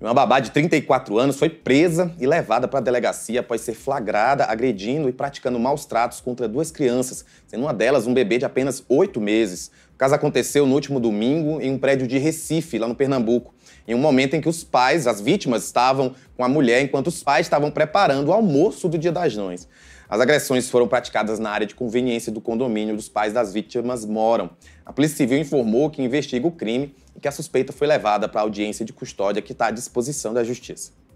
Uma babá de 34 anos foi presa e levada para a delegacia após ser flagrada agredindo e praticando maus tratos contra duas crianças, sendo uma delas um bebê de apenas oito meses. O caso aconteceu no último domingo em um prédio de Recife, lá no Pernambuco, em um momento em que os pais, as vítimas, estavam com a mulher enquanto os pais estavam preparando o almoço do Dia das Mães. As agressões foram praticadas na área de conveniência do condomínio dos pais das vítimas moram. A Polícia Civil informou que investiga o crime que a suspeita foi levada para a audiência de custódia que está à disposição da Justiça.